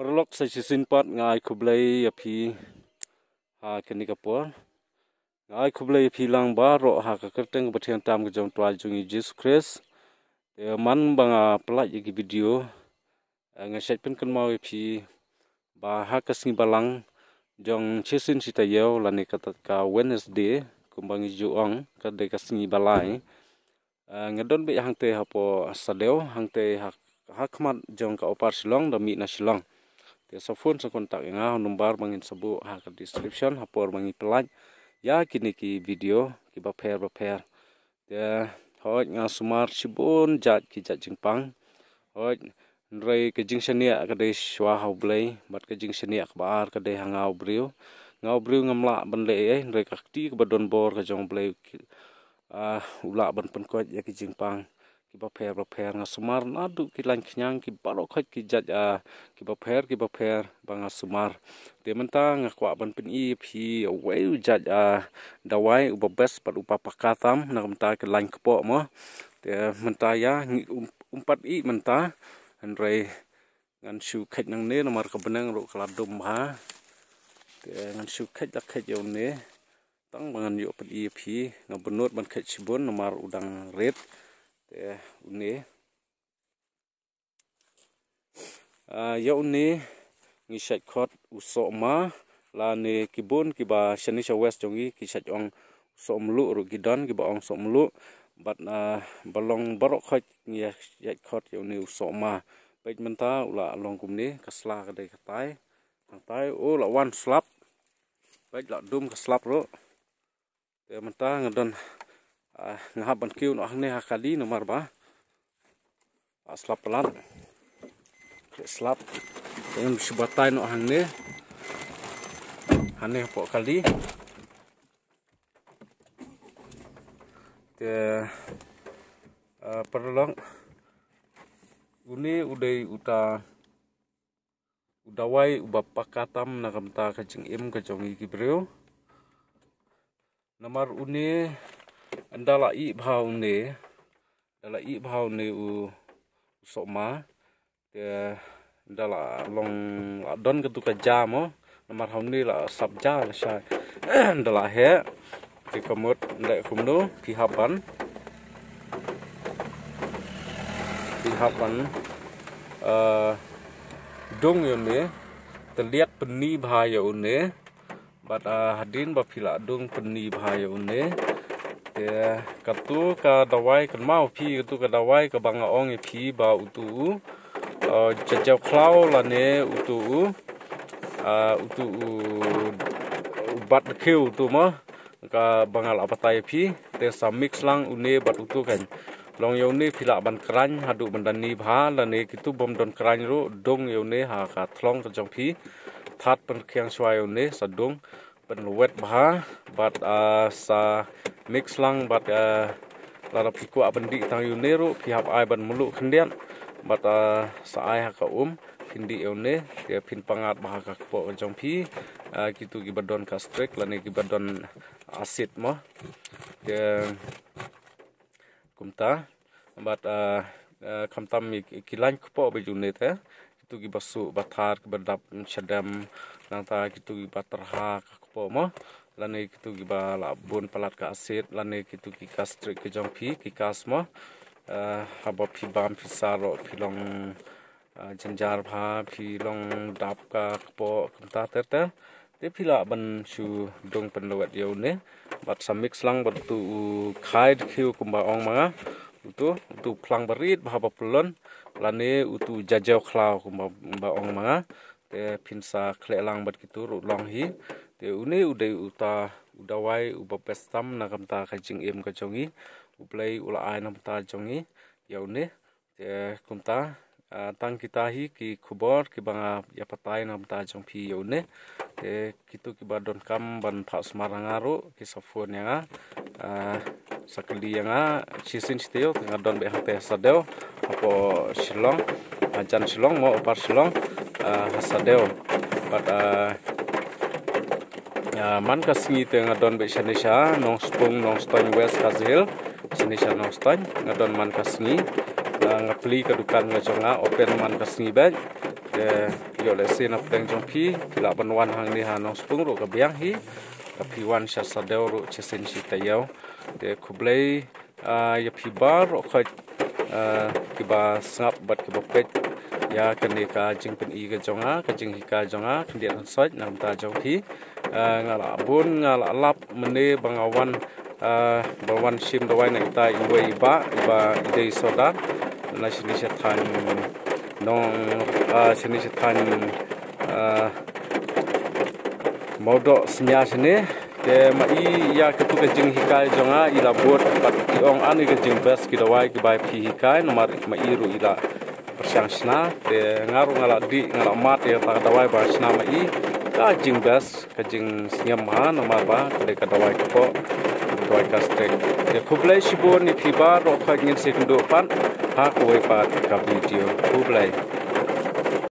perlok sa sisin pat ngai kublai api ya ha kini kapor ngai kublai api ya lang ba ro ha ka kerteng tam ke jom jungi Jesus Christ te man banga pelak yagi video eh, ngasat pen kan mau api ya ba ha ka balang jong sisin sita yau lani kata ka Wednesday kumbangi juang ka de balai eh, ngadon be hangte hapo sadeo hangte hak hakmat jong ka opar silong da mi na silong te sa phone sa kontak nga mangin sabu ha description hapor mangi pelan ya kini ki video ki ba pair ba pair te ya, hoj nga sumar sibun jat ki jat jingpang hoi nrei ke jing senia ka dei hau blei mat ke jing senia akbar ka dei hangau briu ngau briu ngamla ban le ai e, nrei kakti ti ka bor ka jong blei a ah, ula ban pan ko ya ki jingpang kiba pher ba pher nga sumar na du ki lan khyang ki balo khoj ki jaj a kiba pher kiba pher ba nga sumar te menta nga kwa ban pin i phi we u jaj a dawai u ba bes pat u pa pakatam na menta ki lan kpo mo te menta ya ngi umpat i menta an rei ngan shu khaj nang ne na mar ka banang ro kala dum ha te ngan shu khaj da khaj yo ne tang bangan yo pin i phi nga bunot ban khaj sibun na mar udang red der une a yo une ngi shat khot uso ma la ne kibun kiba shani sha west jongi ki shat ong som lu ru gidon kiba ong som lu bat na balong barok khot ngi shat khot yo ne uso ma pej men ta ula long kum ne kasla ka dai katai katai o la wan slap pej la dum ka slap ro te men ta ngadon Ah, ngahaban kiu no ahne hakali no marba aslap ah, pelan slap dengan sebatai no ahne ahne pok kali te ah, perlong guni udai uta udawai ubapakatam nakamta kajing im kajong ikibreu nomor uneh anh ta lại ít bao nè đó là ít bao nè u sọ má thì đã là lòng đón đơn cái tu cái già mà mà hôm nay là sập già là sai đã là hết thì có một lại không đó thì học bắn thì học bắn dong yo ne terlihat benih bahaya phi bat hadin bapila dong benih bahaya une te katu ka dawai kan mau pi katu ka dawai ka banga ong pi ba utu u jajau klau la ne utu u utu u bat ke utu ma ka bangal patai pi te mix lang une bat utu kan long yau ne phila ban kran hadu bandan ni bha la ne kitu bom don kran ro dong yau ne ha ka thlong ka jong pi that pan khyang swai ne sadong berluet bah bat ah, sa mix lang bat uh, ah, lara piku abendi tang yuniru pihak ai ban mulu kendian bat ah, sa ai ka um kindi eune dia pin pangat bah ka kpo oncong pi gitu gibadon ka strek lani gibadon asid mo dia kumta bat kamtam uh, kamtam kilan kpo be yunete ya kita gitu, gi basu batar berdap sedam nata kita gitu, gi baterha kakupo mo lani kita e gi ba labun palat ka asid lani gitu gi kastrik ke jampi ki kas mo eh, haba pi bam pi saro pi long eh, jenjar bha pi long dap ka kapo kumta terter te pila ban dong penlawat yau ne bat samik slang bertu kaid kiu kumbang kumba ong manga itu utu plang berit bahapa pelon lani utu jajau klau kumba mba ong manga te pinsa klelang bat gitu ru long hi te uni ude uta udawai uba pestam kam ta kajing em ka jongi uplai ula ai nam ta jongi ya uni te kumta tang kita hi ki khubor ki banga ya patai nam ta jong phi ya uni te kitu ki badon kam ban phas maranga ki safon ya sakali yanga sisin sitio don be hate sadeo apo silong ajan shilong mo opar silong ah, hasadeo pat ah, ah, man singi te don be shanisha nong spung nong stony west kazil shanisha nong stony don man ka ngapli kadukan jonga open man kasingi bek eh, yo lesi apeng jongpi kila wan hang ni hanong spung ro biang hi pi wan sha sa deu ro che sen chi ta yo de ya pi bar ro khat a bat ki pet ya ka ne ka jing pen i ga jong a ka jing hi ka jong a khin dia sot nam ta jong thi a nga la bun nga la lap mne bang a wan a na ta i wei ba ba de so ni sha nong a ni sha modok semia sini ke mai ya ketu ke jing hikai jonga ila bot pat ong an ke jing bes ki dawai ki bai pi hikai nomar mai ru ila persiang sna te ngaru ngala di ngala mat ya ta dawai ba sna mai ka jing bes ke jing snyam ha nomar ba de ka dawai ko dawai ka stek ke kublai shibon ni thiba ro kha ngin sekundo pan ha ko pat ka video kublai